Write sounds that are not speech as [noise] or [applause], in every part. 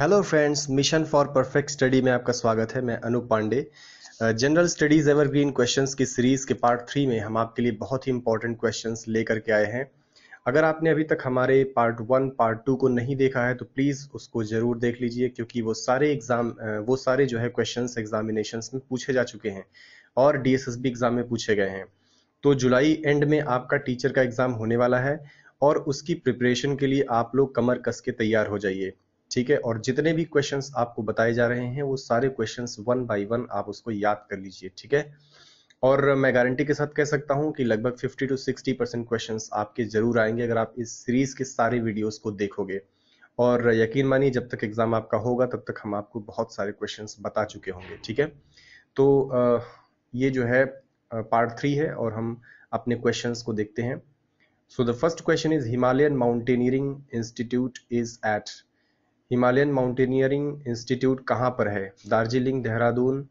Hello friends mission for perfect study में आपका स्वागत है मैं Anoop Pandey general studies evergreen questions की सीरीज के पार्ट थ्री में हम आपके लिए बहुत ही इंपॉर्टेंट क्वेश्चंस लेकर के आए हैं अगर आपने अभी तक हमारे पार्ट वन पार्ट टू को नहीं देखा है तो प्लीज़ उसको ज़रूर देख लीजिए क्योंकि वो सारे एग्ज़ाम वो सारे जो है क्वेश्चन एग्जामिनेशन में पूछे जा चुके हैं और डी एग्ज़ाम में पूछे गए हैं तो जुलाई एंड में आपका टीचर का एग्ज़ाम होने वाला है और उसकी प्रिपरेशन के लिए आप लोग कमर कस के तैयार हो जाइए ठीक है और जितने भी क्वेश्चन आपको बताए जा रहे हैं वो सारे क्वेश्चन वन बाई वन आप उसको याद कर लीजिए ठीक है और मैं गारंटी के साथ कह सकता हूं कि लगभग 50 टू 60 परसेंट क्वेश्चन आपके जरूर आएंगे अगर आप इस सीरीज के सारे वीडियोस को देखोगे और यकीन मानिए जब तक एग्जाम आपका होगा तब तक हम आपको बहुत सारे क्वेश्चन बता चुके होंगे ठीक है तो ये जो है पार्ट थ्री है और हम अपने क्वेश्चंस को देखते हैं so the first question is Himalayan Mountaineering Institute is at Himalayan Mountaineering Institute कहाँ पर है दार्जिलिंग देहरादून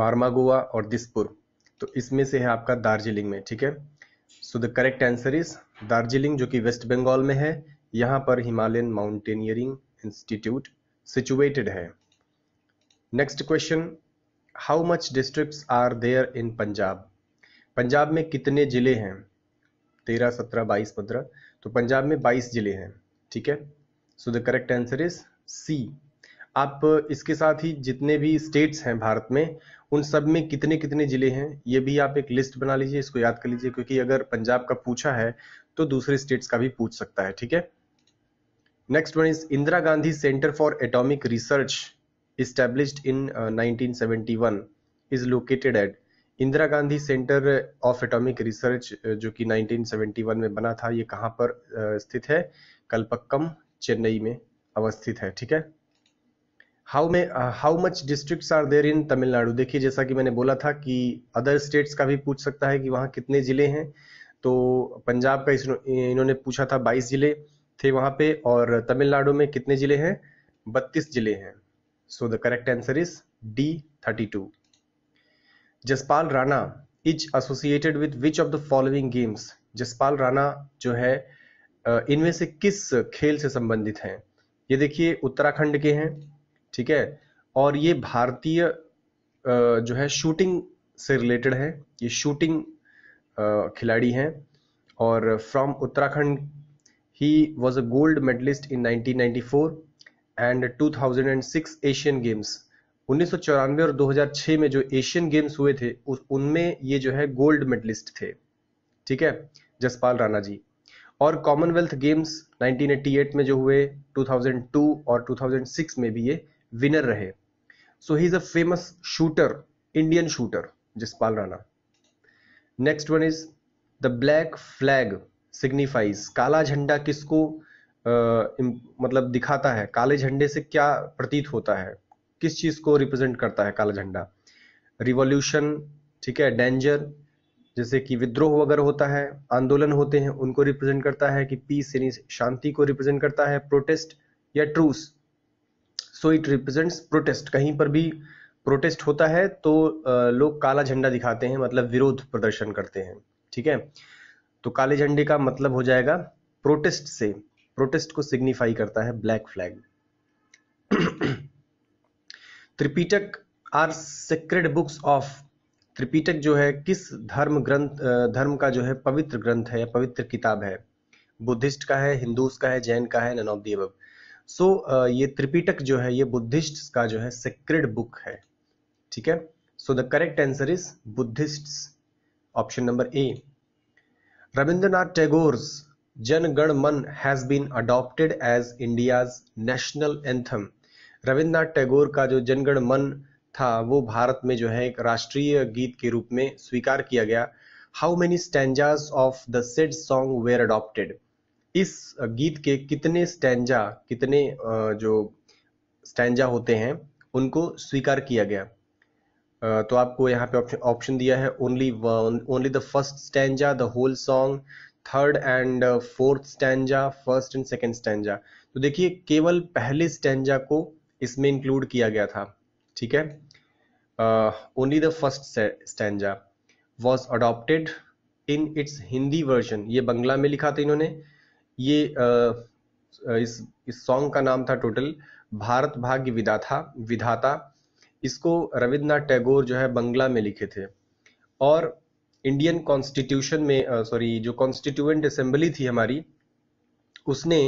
मार्मागोवा और दिसपुर तो इसमें से है आपका दार्जिलिंग में ठीक है so the correct answer is Darjeeling जो कि वेस्ट बंगाल में है यहाँ पर हिमालयन माउंटेनियरिंग इंस्टीट्यूट सिचुएटेड है next question how much district are there in Punjab Punjab में कितने जिले हैं तेरह सत्रह बाईस पंद्रह तो पंजाब में बाईस जिले हैं ठीक है so the correct answer is C आप इसके साथ ही जितने भी स्टेट्स हैं भारत में उन सब में कितने कितने जिले हैं ये भी आप एक लिस्ट बना लीजिए इसको याद कर लीजिए क्योंकि अगर पंजाब का पूछा है तो दूसरे स्टेट्स का भी पूछ सकता है ठीक है next one is Indira Gandhi Centre for Atomic Research established in uh, 1971 is located at Indira Gandhi Centre of Atomic Research जो कि 1971 में बना था ये कहां पर uh, स्थित है कलपक्कम चेन्नई में अवस्थित है ठीक है हाउ में how much district are there in Tamil Nadu देखिए जैसा कि मैंने बोला था कि अदर स्टेट्स का भी पूछ सकता है कि वहां कितने ज़िले हैं तो पंजाब का इन्होंने पूछा था 22 ज़िले थे वहां पे और तमिलनाडु में कितने ज़िले हैं 32 ज़िले हैं so the correct answer is D 32 Jaspal Rana is associated with which of the following games Jaspal Rana जो है इनमें से किस खेल से संबंधित हैं ये देखिए उत्तराखंड के हैं ठीक है और ये भारतीय जो है शूटिंग से रिलेटेड है ये शूटिंग खिलाड़ी हैं और from Uttarakhand he was a gold medalist in 1994 and 2006 Asian Games उन्नीस और 2006 में जो एशियन गेम्स हुए थे उनमें ये जो है गोल्ड मेडलिस्ट थे ठीक है जसपाल राणा जी और कॉमनवेल्थ गेम्स 1988 में जो हुए 2002 और 2006 में भी ये विनर रहे so he is a famous shooter Indian shooter Jaspal Rana next one is the black flag signifies काला झंडा किसको Uh, मतलब दिखाता है काले झंडे से क्या प्रतीत होता है किस चीज को रिप्रेजेंट करता है काला झंडा रिवॉल्यूशन ठीक है डेंजर जैसे कि विद्रोह वगैरह होता है आंदोलन होते हैं उनको रिप्रेजेंट करता है कि पीस यानी शांति को रिप्रेजेंट करता है प्रोटेस्ट या truce so it represents protest कहीं पर भी प्रोटेस्ट होता है तो लोग काला झंडा दिखाते हैं मतलब विरोध प्रदर्शन करते हैं ठीक है तो काले झंडे का मतलब हो जाएगा प्रोटेस्ट से प्रोटेस्ट को सिग्निफाई करता है black flag [clears throat] Tripitaka are sacred books of Tripitaka जो है किस धर्म ग्रंथ धर्म का जो है पवित्र ग्रंथ है या पवित्र किताब है बुद्धिस्ट का है हिंदूज का है जैन का है नन ऑफ दी अब सो ये त्रिपिटक जो है ये बुद्धिस्ट का जो है सेक्रेड बुक है ठीक है so the correct answer is Buddhist option number A Rabindranath Tagore's Jana Gana Mana has been adopted as India's national anthem Rabindranath Tagore का जो जनगण मन था वो भारत में जो है एक राष्ट्रीय गीत के रूप में स्वीकार किया गया how many stanzas of the said song were adopted इस गीत के कितने स्टैंजा कितने जो स्टैंजा होते हैं उनको स्वीकार किया गया तो आपको यहाँ पे ऑप्शन दिया है only only the first stanza the whole song third and fourth stanza first and second stanza तो देखिए केवल पहले स्टैंजा को इसमें इंक्लूड किया गया था ठीक है only the first stanza was adopted in its Hindi version ये बंगला में लिखा था इन्होंने ये uh, uh इस इस सॉन्ग का नाम था टोटल भारत भाग्य विधाता विधाता इसको रविन्द्रनाथ टैगोर जो है बंगला में लिखे थे और इंडियन कॉन्स्टिट्यूशन में सॉरी uh, जो कॉन्स्टिट्यूएंट असेंबली थी हमारी उसने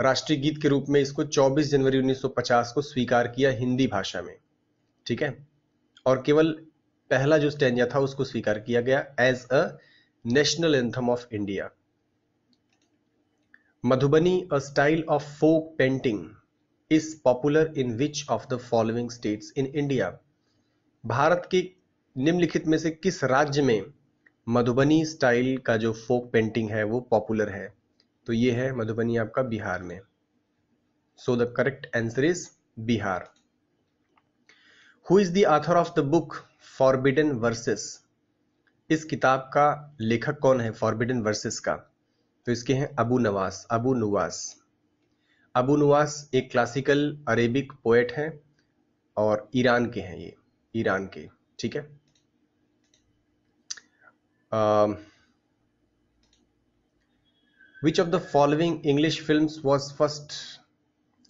राष्ट्रीय गीत के रूप में इसको 24 जनवरी 1950 को स्वीकार किया हिंदी भाषा में ठीक है और केवल पहला जो स्टेंजा था उसको स्वीकार किया गया as a national anthem of India Madhubani a style of folk painting is popular in which of the following states in India Bharat के निम्नलिखित में से किस राज्य में मधुबनी स्टाइल का जो फोक पेंटिंग है वो पॉपुलर है तो ये है मधुबनी आपका बिहार में so the correct answer is Bihar who is the author of the book forbidden verses इस किताब का लेखक कौन है फॉरबिडन वर्सेस का तो इसके हैं अबू नवास अबू नवास अबू नवास एक क्लासिकल अरेबिक पोएट हैं और ईरान के हैं ये ईरान के ठीक है which of the following English film was first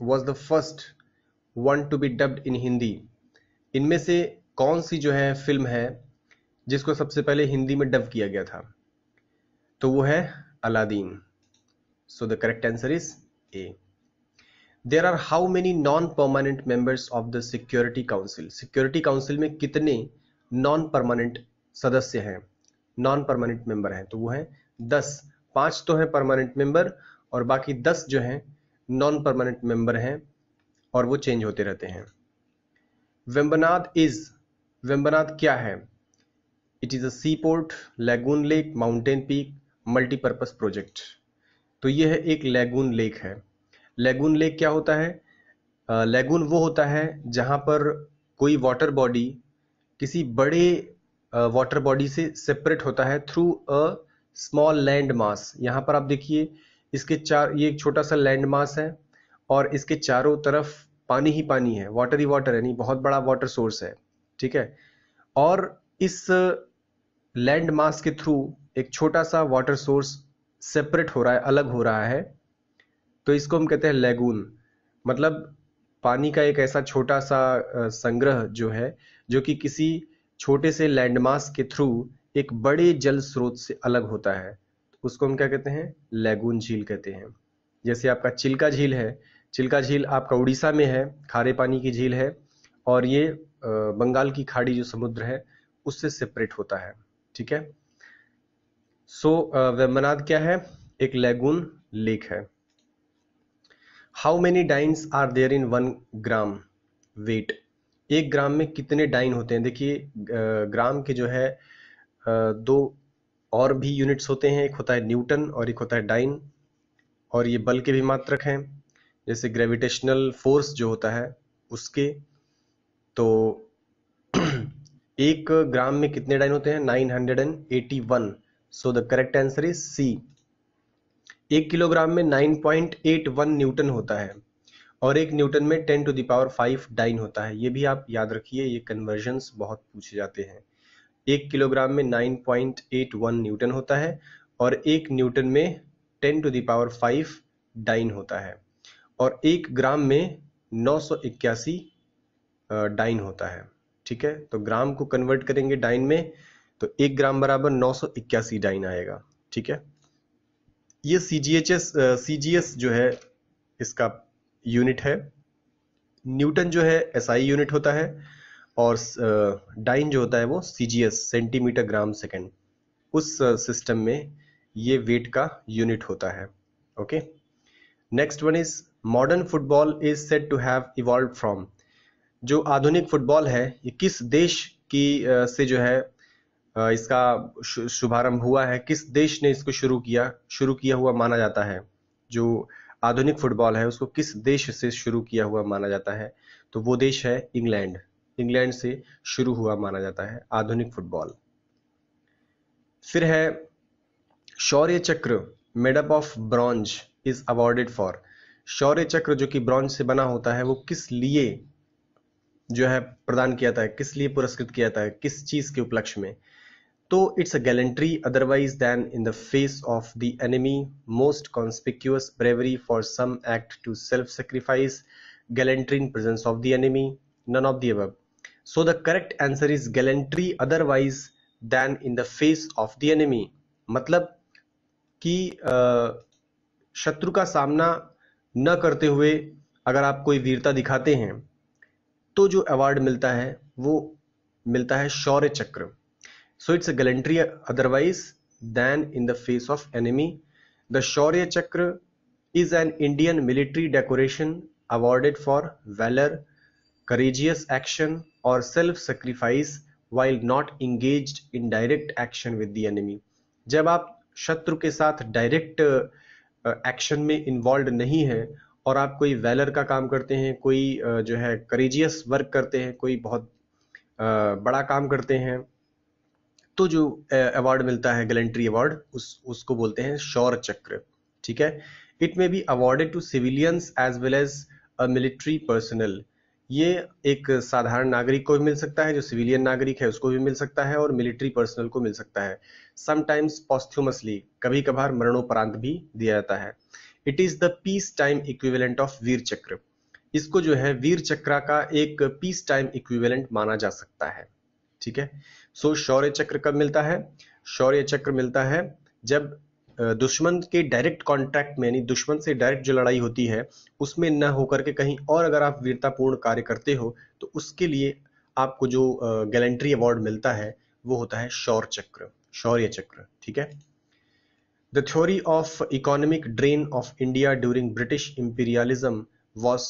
was the first one to be dubbed in Hindi इनमें से कौन सी जो है फिल्म है जिसको सबसे पहले हिंदी में डब किया गया था तो वो है Aladdin so the correct answer is A there are how many non permanent members of the security council security council में कितने नॉन परमानेंट सदस्य हैं नॉन परमानेंट मेंबर हैं तो वो है दस पांच तो हैं परमानेंट मेंबर और बाकी दस जो हैं नॉन परमानेंट मेंबर हैं और वो चेंज होते रहते हैं वेम्बनाथ इज वेम्बनाथ क्या है it is a sea port lagoon lake mountain peak multipurpose project तो यह है एक लैगून लेक है लैगून लेक क्या होता है लैगून वो होता है जहां पर कोई वाटर बॉडी किसी बड़े वाटर बॉडी से सेपरेट होता है through a small land mass यहां पर आप देखिए इसके चार ये एक छोटा सा लैंड मास है और इसके चारों तरफ पानी ही पानी है वाटर ही वाटर है नहीं बहुत बड़ा वाटर सोर्स है ठीक है और इस लैंड मास के थ्रू एक छोटा सा वाटर सोर्स सेपरेट हो रहा है अलग हो रहा है तो इसको हम कहते हैं लेगून मतलब पानी का एक ऐसा छोटा सा संग्रह जो है जो कि किसी छोटे से लैंडमास के थ्रू एक बड़े जल स्रोत से अलग होता है उसको हम क्या कहते हैं लेगून झील कहते हैं जैसे आपका चिल्का झील है चिल्का झील आपका उड़ीसा में है खारे पानी की झील है और ये बंगाल की खाड़ी जो समुद्र है उससे सेपरेट होता है ठीक है सो वेमनाद क्या है एक लेगून लेक है how many dynes are there in one gram weight एक ग्राम में कितने डाइन होते हैं देखिए ग्राम के जो है दो और भी यूनिट्स होते हैं एक होता है न्यूटन और एक होता है डाइन और ये बल के भी मात्रक हैं जैसे ग्रेविटेशनल फोर्स जो होता है उसके तो [clears throat] एक ग्राम में कितने डाइन होते हैं 981 so the correct answer is C एक किलोग्राम में 9.81 न्यूटन होता है और एक न्यूटन में 10 टू दावर 5 डाइन होता है ये भी आप याद रखिए ये कन्वर्जन्स बहुत पूछे जाते हैं एक किलोग्राम में 9.81 न्यूटन होता है और एक न्यूटन में 10 टू दावर 5 डाइन होता है और एक ग्राम में नौ डाइन होता है ठीक है तो ग्राम को कन्वर्ट करेंगे डाइन में तो एक ग्राम बराबर नौ डाइन आएगा ठीक है ये सी जी सी जी जो है इसका यूनिट है न्यूटन जो है एस आई यूनिट होता है और डाइन जो होता है वो C G S centimetre gram second उस सिस्टम में ये वेट का यूनिट होता है okay next one is modern football is set to have evolve from जो आधुनिक फुटबॉल है ये किस देश की से जो है इसका शुभारंभ हुआ है किस देश ने इसको शुरू किया शुरू किया हुआ माना जाता है जो आधुनिक फुटबॉल है उसको किस देश से शुरू किया हुआ माना जाता है तो वो देश है इंग्लैंड इंग्लैंड से शुरू हुआ माना जाता है आधुनिक फुटबॉल फिर है Shaurya Chakra made up of bronze is awarded for Shaurya Chakra जो कि ब्रॉन्ज से बना होता है वो किस लिए जो है प्रदान किया जाता है किस लिए पुरस्कृत किया जाता है किस चीज के उपलक्ष्य में तो it's a gallantry otherwise then in the face of the enemy most conspicuous bravery for some act to self sacrifice gallantry in presence of the enemy none of the above so the correct answer is gallantry otherwise then in the face of the enemy मतलब कि शत्रु का सामना न करते हुए अगर आप कोई वीरता दिखाते हैं तो जो अवार्ड मिलता है वो मिलता है Shaurya Chakra so it's a gallantry otherwise then in the face of enemy the Shaurya Chakra is an Indian military decoration awarded for valour courageous action और self sacrifice while not engage in direct action with the enemy जब आप शत्रु के साथ direct action में involve नहीं है और आप कोई वेलर का काम करते हैं कोई जो है करेजियस वर्क करते हैं कोई बहुत बड़ा काम करते हैं तो जो अवार्ड मिलता है गलेंट्री अवार्ड उस उसको बोलते हैं शौर चक्र ठीक है it may be awarded to civilians as well as a military personnel ये एक साधारण नागरिक को भी मिल सकता है जो सिविलियन नागरिक है उसको भी मिल सकता है और मिलिट्री पर्सनल को मिल सकता है समटाइम्स पॉस्थ्यूमसली कभी कभार मरणोपरांत भी दिया जाता है it is the peace time equivalent of Vir Chakra इसको जो है वीर चक्र का एक पीस टाइम इक्विवेलेंट माना जा सकता है ठीक है सो so, शौर्य चक्र कब मिलता है शौर्य चक्र मिलता है जब दुश्मन के डायरेक्ट कॉन्ट्रैक्ट में यानी दुश्मन से डायरेक्ट जो लड़ाई होती है उसमें न होकर के कहीं और अगर आप वीरतापूर्ण कार्य करते हो तो उसके लिए आपको जो गैलेंट्री अवार्ड मिलता है वो होता है शौर्य चक्र शौर्य चक्र ठीक है the theory of economic drain of India during British imperialism was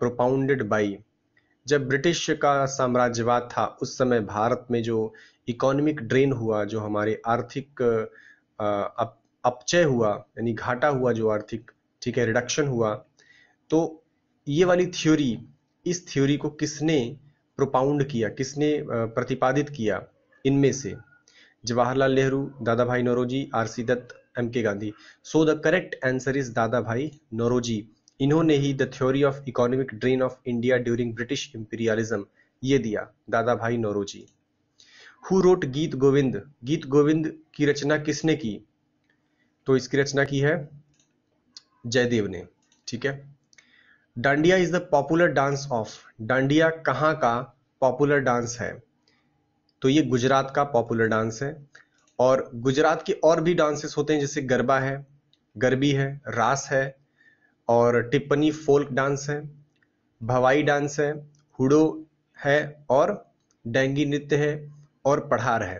propounded by जब ब्रिटिश का साम्राज्यवाद था उस समय भारत में जो इकोनॉमिक ड्रेन हुआ जो हमारे आर्थिक uh, अप, अपचय हुआ यानी घाटा हुआ जो आर्थिक ठीक है रिडक्शन हुआ तो ये वाली थ्योरी इस थ्योरी को किसने प्रोपाउंड किया किसने uh, प्रतिपादित किया इनमें से Jawaharlal Nehru Dada Naoroji R C Dutt M K Gandhi so the correct answer is Dadabhai Naoroji इन्होंने ही the theory of economic drain of India during British imperialism ये दिया दादा भाई नौरोजी हु रोट गीत गोविंद गीत गोविंद की रचना किसने की तो इसकी रचना की है जयदेव ने ठीक है Dandiya is the popular dance of Dandiya कहाँ का पॉपुलर डांस है तो ये गुजरात का पॉपुलर डांस है और गुजरात के और भी डांसेस होते हैं जैसे गरबा है गरबी है रास है और टिप्पणी फोल्क डांस है भवाई डांस है हुडो है और डेंगी नृत्य है और पढ़ार है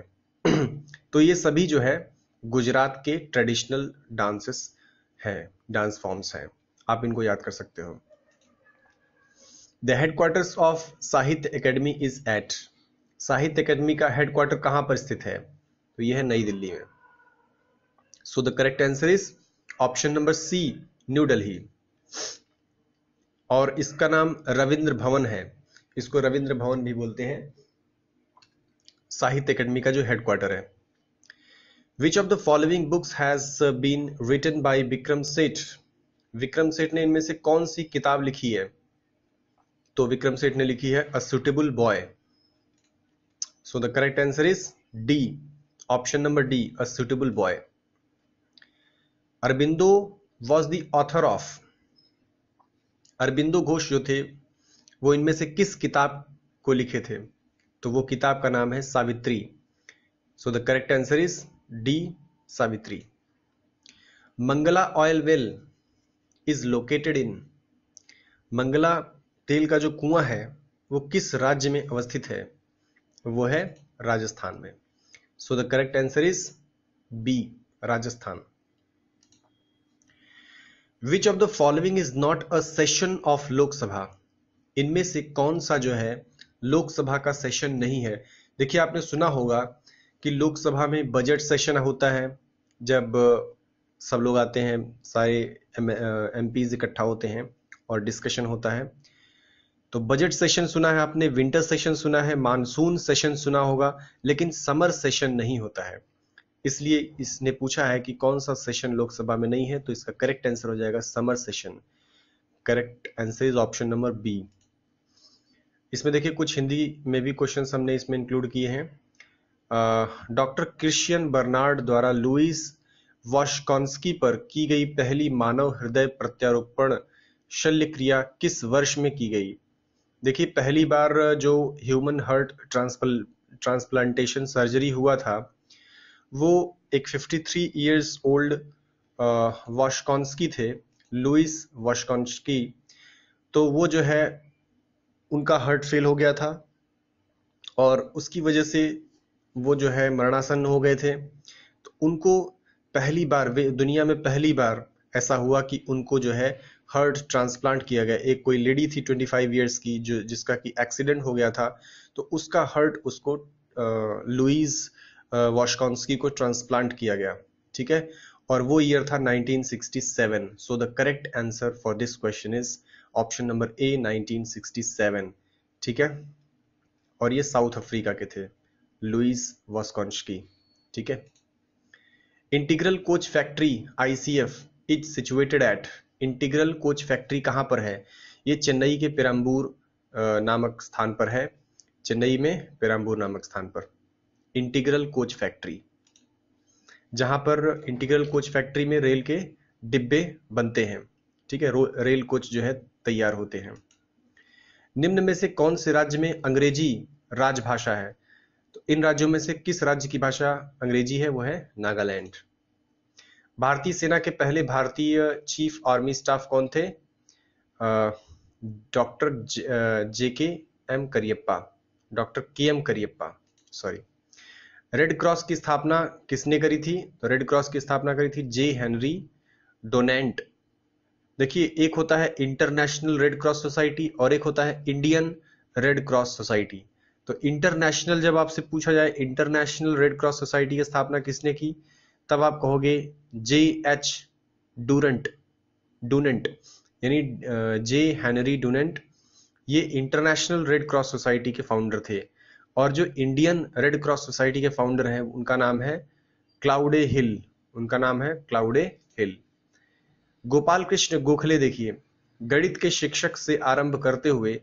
[clears throat] तो ये सभी जो है गुजरात के ट्रेडिशनल डांसेस हैं डांस फॉर्म्स हैं आप इनको याद कर सकते हो the headquarters of Sahitya Akademi is at Sahitya Akademi का हेडक्वार्टर कहां पर स्थित है तो यह है नई दिल्ली में so the correct answer is option number C New Delhi और इसका नाम रविंद्र भवन है इसको रविंद्र भवन भी बोलते हैं साहित्य अकेडमी का जो हेडक्वार्टर है which of the following books has been written by Vikram Seth Vikram सेठ ने इनमें से कौन सी किताब लिखी है तो विक्रम सेठ ने लिखी है a suitable boy So the correct answer is D. Option number D, a suitable boy. Arbindo was the author of. Aurobindo Ghosh जो थे वो इनमें से किस किताब को लिखे थे तो वो किताब का नाम है Savitri so the correct answer is D Savitri Mangala oil well is located in Mangala तेल का जो कुआं है वो किस राज्य में अवस्थित है वो है राजस्थान में so the correct answer is B Rajasthan which of the following is not a session of Lok Sabha इनमें से कौन सा जो है लोकसभा का सेशन नहीं है देखिए आपने सुना होगा कि लोकसभा में बजट सेशन होता है जब सब लोग आते हैं सारे एम इकट्ठा होते हैं और डिस्कशन होता है तो बजट सेशन सुना है आपने विंटर सेशन सुना है मानसून सेशन सुना होगा लेकिन समर सेशन नहीं होता है इसलिए इसने पूछा है कि कौन सा सेशन लोकसभा में नहीं है तो इसका करेक्ट आंसर हो जाएगा summer session correct answer is option number B इसमें देखिए कुछ हिंदी में भी क्वेश्चन हमने इसमें इंक्लूड किए हैं डॉक्टर क्रिश्चियन बर्नार्ड द्वारा लुइस वॉशकॉन्स्की पर की गई पहली मानव हृदय प्रत्यारोपण शल्य क्रिया किस वर्ष में की गई देखिए पहली बार जो ह्यूमन हार्ट ट्रांसप्ल ट्रांसप्लांटेशन सर्जरी हुआ था वो एक 53 ईयर्स ओल्ड वाशकॉन्स्की थे लुइस वाशकॉन्स्की तो वो जो है उनका हार्ट फेल हो गया था और उसकी वजह से वो जो है मरणासन हो गए थे तो उनको पहली बार वे दुनिया में पहली बार ऐसा हुआ कि उनको जो है हर्ट ट्रांसप्लांट किया गया एक कोई लेडी थी 25 ईयर्स की जो जिसका कि एक्सीडेंट हो गया था तो उसका हर्ट उसको लुइस वॉशकॉन्स्की को ट्रांसप्लांट किया गया ठीक है और वो ईयर था 1967 so the correct answer for this question is option number A 1967 ठीक है और ये साउथ अफ्रीका के थे लुइस वॉस्कॉन्स्की ठीक है integral coach factory ICF is situated at integral coach factory कहाँ पर है ये चेन्नई के पेराम्बूर नामक स्थान पर है चेन्नई में पेराम्बूर नामक स्थान पर इंटीग्रल कोच फैक्ट्री जहां पर इंटीग्रल कोच फैक्ट्री में रेल के डिब्बे बनते हैं ठीक है रेल कोच जो है तैयार होते हैं निम्न में से कौन से राज्य में अंग्रेजी राजभाषा है तो इन राज्यों में से किस राज्य की भाषा अंग्रेजी है वो है नागालैंड भारतीय सेना के पहले भारतीय चीफ आर्मी स्टाफ कौन थे doctor J K M Kariappa doctor K M Kariappa sorry red cross की स्थापना किसने करी थी तो रेड क्रॉस की स्थापना करी थी जे हेनरी डोनेंट देखिए एक होता है इंटरनेशनल रेड क्रॉस सोसाइटी और एक होता है इंडियन रेड क्रॉस सोसाइटी तो इंटरनेशनल जब आपसे पूछा जाए इंटरनेशनल रेड क्रॉस सोसाइटी की स्थापना किसने की तब आप कहोगे जे एच डूरेंट डूनेंट यानी जे हेनरी डूनेंट ये इंटरनेशनल रेड क्रॉस सोसाइटी के फाउंडर थे और जो इंडियन रेड क्रॉस सोसाइटी के फाउंडर हैं उनका नाम है क्लाउडे हिल उनका नाम है क्लाउडे हिल गोपाल कृष्ण गोखले देखिए गणित के शिक्षक से आरंभ करते हुए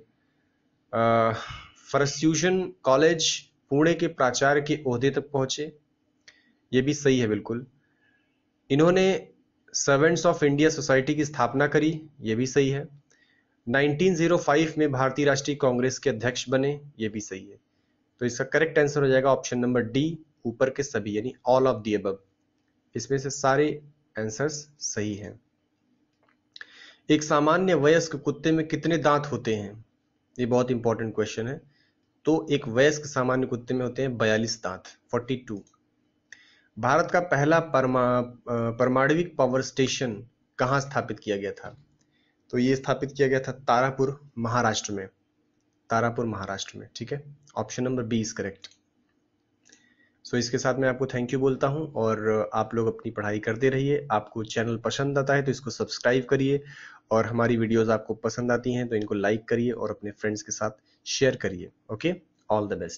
फर्स्यूशन कॉलेज पुणे के प्राचार्य के ओहदे तक पहुंचे ये भी सही है बिल्कुल इन्होंने सर्वेंट्स ऑफ इंडिया सोसाइटी की स्थापना करी ये भी सही है 1905 में भारतीय राष्ट्रीय कांग्रेस के अध्यक्ष बने ये भी सही है तो इसका करेक्ट आंसर हो जाएगा ऑप्शन नंबर डी ऊपर के सभी यानी ऑल ऑफ दी अबव इसमें से सारे आंसर्स सही हैं एक सामान्य वयस्क कुत्ते में कितने दांत होते हैं ये बहुत इंपॉर्टेंट क्वेश्चन है तो एक वयस्क सामान्य कुत्ते में होते हैं बयालीस दांत फोर्टी टू भारत का पहला परमा परमाणविक पावर स्टेशन कहाँ स्थापित किया गया था तो ये स्थापित किया गया था तारापुर महाराष्ट्र में तारापुर महाराष्ट्र में ठीक है option number B is correct so इसके साथ मैं आपको थैंक यू बोलता हूँ और आप लोग अपनी पढ़ाई करते रहिए आपको चैनल पसंद आता है तो इसको सब्सक्राइब करिए और हमारी वीडियोस आपको पसंद आती हैं तो इनको लाइक करिए और अपने फ्रेंड्स के साथ शेयर करिए ओके ऑल द बेस्ट